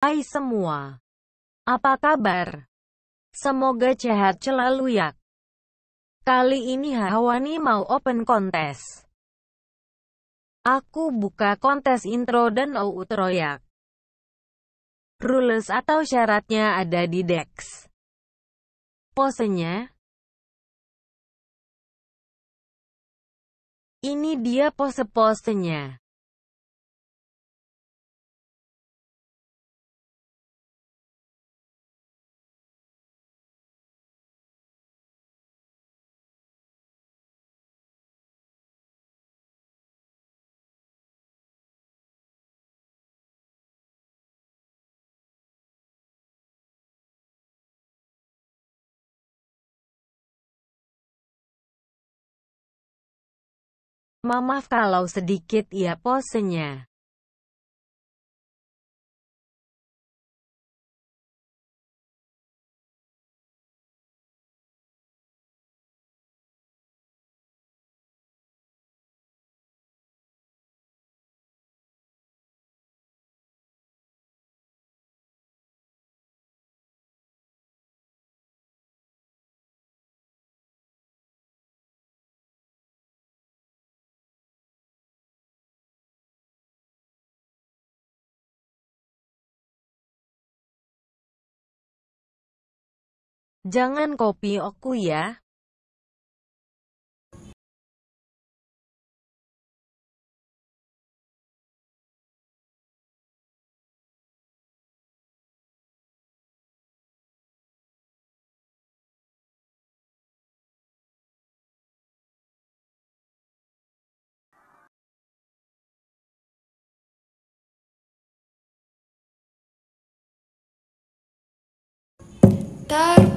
Hai semua, apa kabar? Semoga sehat selalu ya. Kali ini Hawani mau open kontes. Aku buka kontes intro dan outro ya. Rules atau syaratnya ada di Dex. Posenya. Ini dia pose-posenya. Mama kalau sedikit ya posenya. Jangan kopi aku ya. Tak.